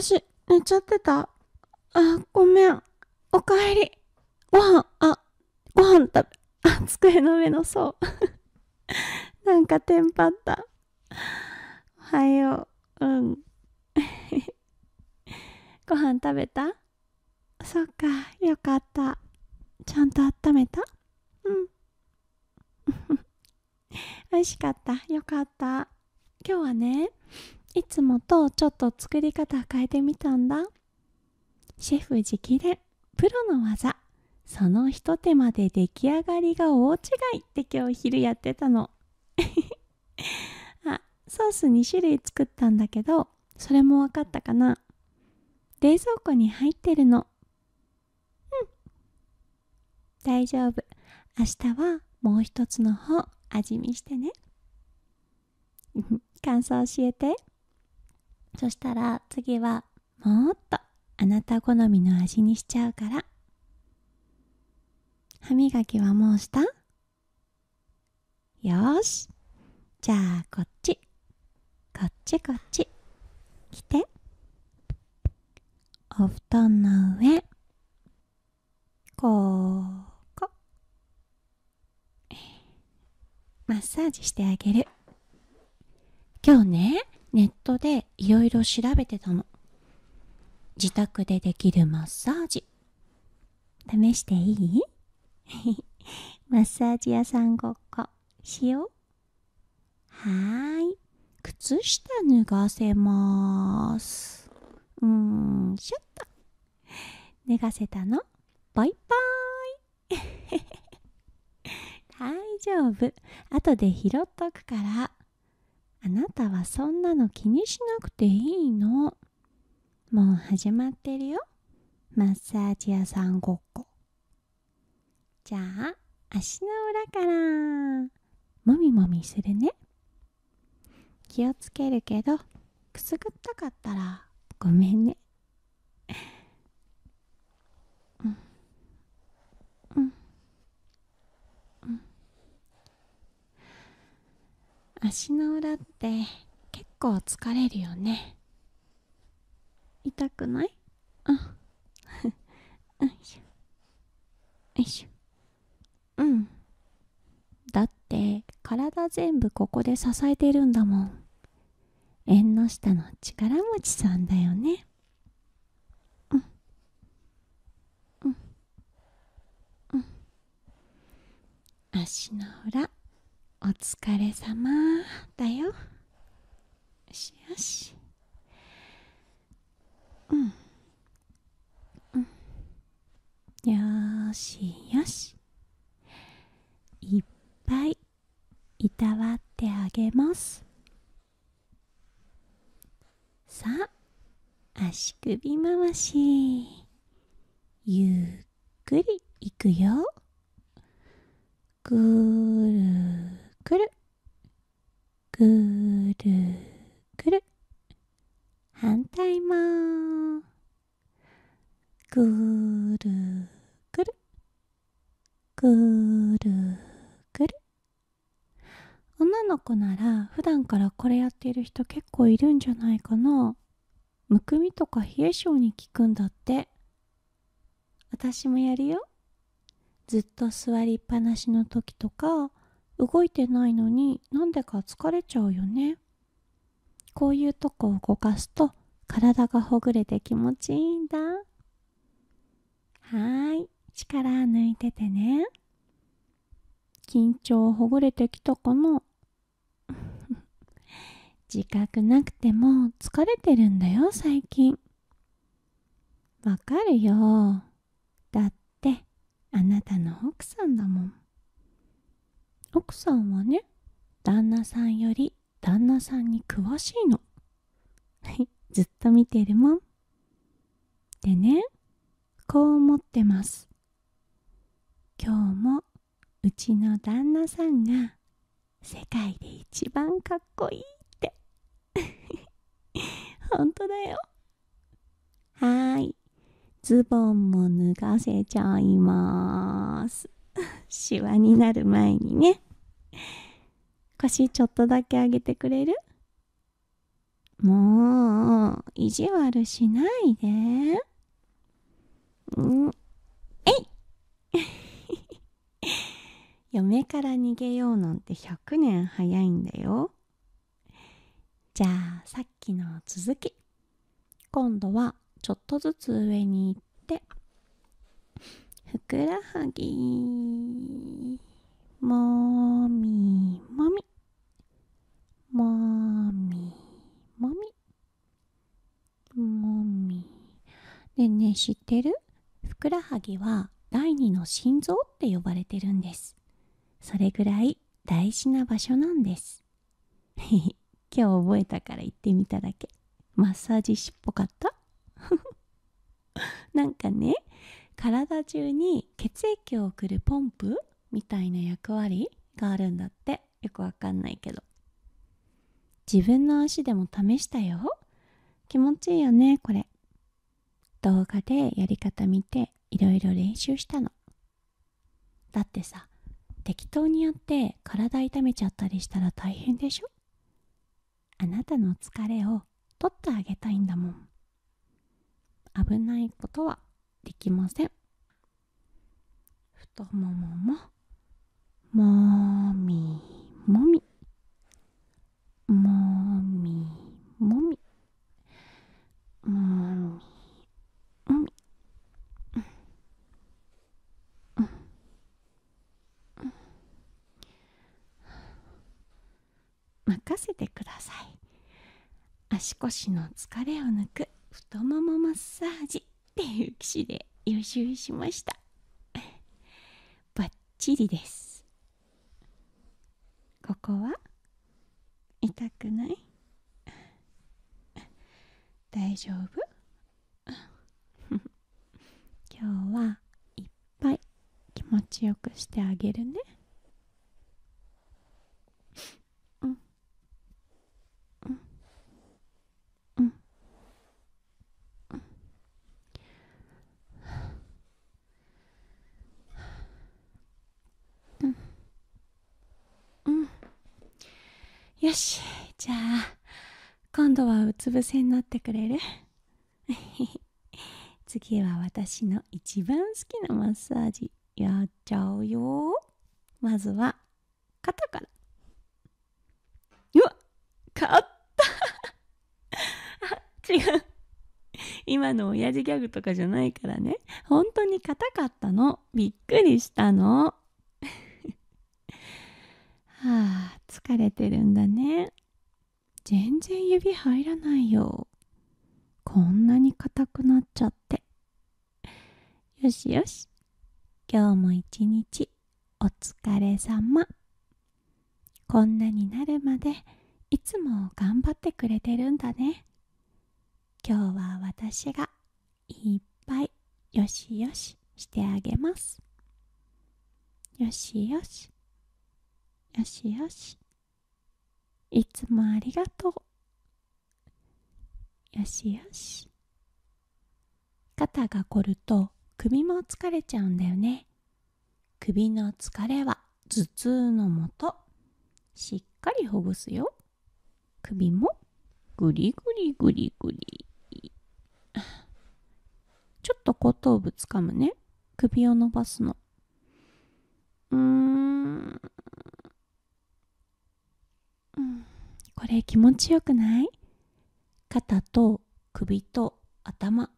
私、寝ちゃってたあ、ごめん。おかえり。ご飯、あ、ご飯食べ、あ、机の上のそう。なんかテンパった。おはよう。うん。ご飯食べたそっか、よかった。ちゃんと温めたうん。美味しかった。よかった。今日はね、いつもとちょっと作り方変えてみたんだシェフ直伝プロの技そのひと手間で出来上がりが大違いって今日昼やってたの あソース2種類作ったんだけどそれも分かったかな冷蔵庫に入ってるのうん大丈夫明日はもう一つの方味見してね感想教えて。そしたら次はもっとあなた好みの味にしちゃうから歯磨きはもうしたよしじゃあこっちこっちこっち来てお布団の上ここマッサージしてあげる今日ねネットでいろいろ調べてたの自宅でできるマッサージ試していい マッサージ屋さんごっこしようはーい靴下脱がせますうーんしょっと脱がせたのバイバーイ 大丈夫後で拾っとくからあなたはそんなの気にしなくていいのもう始まってるよマッサージ屋さんごっこじゃあ足の裏からもみもみするね気をつけるけどくすぐったかったらごめんね足の裏って結構疲れるよね痛くないあ よいしょよいしょうんだって体全部ここで支えてるんだもん縁の下の力持ちさんだよねうんうんうん足の裏お疲れ様だよ。よしよし。うん。うん。よしよし。いっぱいいたわってあげます。さあ、足首回し。ゆっくりいくよ。ぐるくるぐるくる反対もぐるぐるぐるぐる女の子なら普段からこれやっている人結構いるんじゃないかなむくみとか冷え性に効くんだって私もやるよずっと座りっぱなしの時とか動いてないのになんでか疲れちゃうよねこういうとこを動かすと体がほぐれて気持ちいいんだはーい力抜いててね緊張ほぐれてきたかな 自覚なくても疲れてるんだよ最近わかるよだってあなたの奥さんだもん奥さんはね旦那さんより旦那さんに詳しいの ずっと見てるもんでねこう思ってます今日もうちの旦那さんが世界で一番かっこいいって 本当だよはーいズボンも脱がせちゃいます シワになる前にね 腰ちょっとだけ上げてくれるもう、意地悪しないで。んえい 嫁から逃げようなんて100年早いんだよ。じゃあ、さっきの続き。今度は、ちょっとずつ上に行って、ふくらはぎ。もみもみもみもみもみねえねえ知ってるふくらはぎは第二の心臓って呼ばれてるんですそれぐらい大事な場所なんです 今日覚えたから言ってみただけマッサージ師っぽかった なんかね体中に血液を送るポンプみたいな役割があるんだってよくわかんないけど自分の足でも試したよ気持ちいいよねこれ動画でやり方見ていろいろ練習したのだってさ適当にやって体痛めちゃったりしたら大変でしょあなたの疲れを取ってあげたいんだもん危ないことはできません太ももももみもみもみもみもみもみ任せてください足腰の疲れを抜く太ももマッサージっていう騎士で予習しましたバッチリですここは痛くない大丈夫 今日はいっぱい気持ちよくしてあげるねよしじゃあ今度はうつ伏せになってくれる 次は私の一番好きなマッサージやっちゃうよまずは肩からうわわった 違う今の親父ギャグとかじゃないからね本当に硬かったのびっくりしたの はあ疲れてるんだね。全然指入らないよ。こんなに硬くなっちゃって。よしよし。今日も一日お疲れ様。こんなになるまでいつも頑張ってくれてるんだね。今日は私がいっぱいよしよししてあげます。よしよし。よしよし。いつもありがとう。よしよし。肩が凝ると首も疲れちゃうんだよね。首の疲れは頭痛のもと。しっかりほぐすよ。首もぐりぐりぐりぐり。ちょっと後頭部つかむね。首を伸ばすの。うーん。これ気持ちよくない肩と首と頭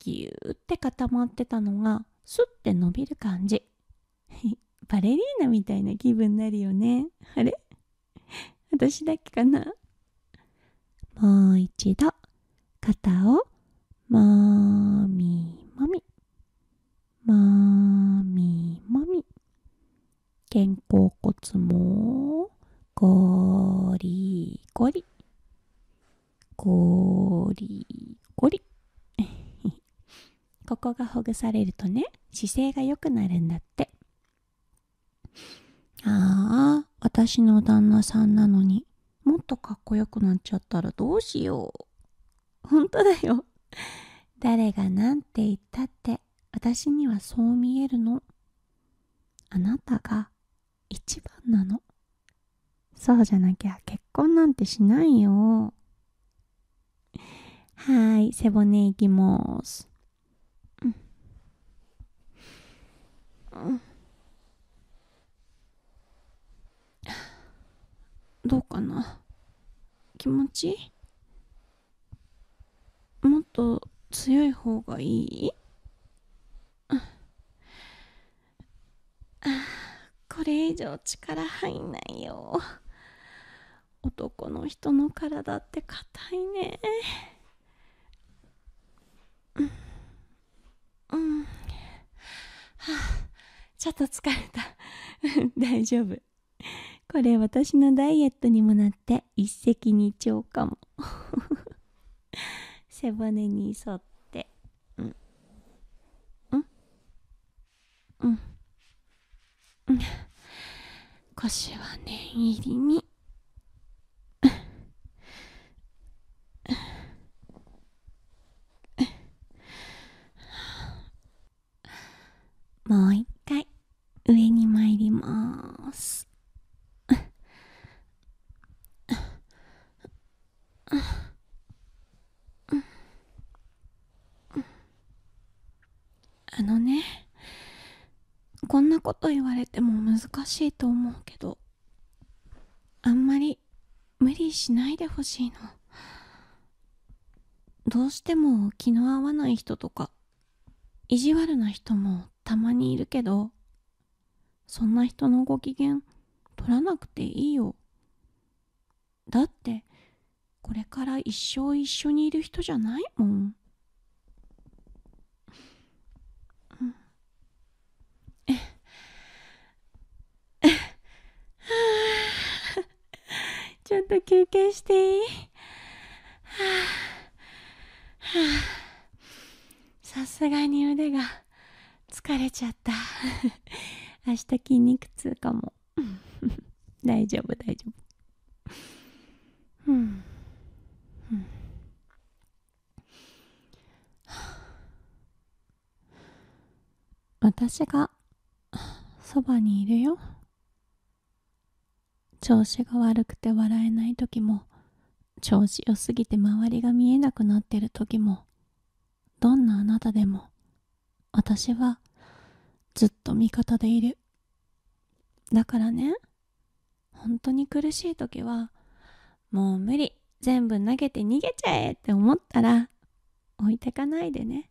ギューって固まってたのがスッて伸びる感じ バレリーナみたいな気分になるよねあれ私だけかなもう一度肩をもみもみもみもみ肩甲骨もゴリゴリ。ゴリゴリ。ここがほぐされるとね、姿勢が良くなるんだって。ああ、私の旦那さんなのに、もっとかっこよくなっちゃったらどうしよう。本当だよ。誰が何て言ったって、私にはそう見えるの。あなたが一番なの。そうじゃなきゃ結婚なんてしないよ。はい、背骨いきます。どうかな気持ちもっと強い方がいいあこれ以上力入んないよ。男の人の体って硬いねうん、うん、はあちょっと疲れた 大丈夫これ私のダイエットにもなって一石二鳥かも 背骨に沿ってうんうんうんうん腰は念入りにしいと思うけどあんまり無理しないでほしいのどうしても気の合わない人とか意地悪な人もたまにいるけどそんな人のご機嫌取らなくていいよだってこれから一生一緒にいる人じゃないもんちょっと休憩していいはあはあさすがに腕が疲れちゃった明日筋肉痛かも大丈夫大丈夫私がそばにいるよ。調子が悪くて笑えない時も調子良すぎて周りが見えなくなってる時もどんなあなたでも私はずっと味方でいるだからね本当に苦しい時はもう無理全部投げて逃げちゃえって思ったら置いてかないでね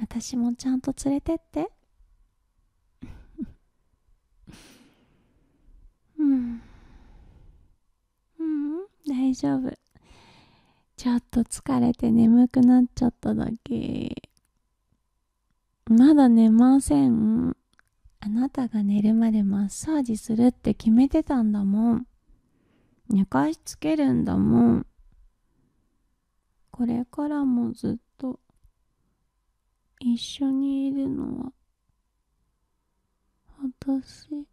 私もちゃんと連れてって。大丈夫ちょっと疲れて眠くなっちゃっただけまだ寝ませんあなたが寝るまでマッサージするって決めてたんだもん寝かしつけるんだもんこれからもずっと一緒にいるのは私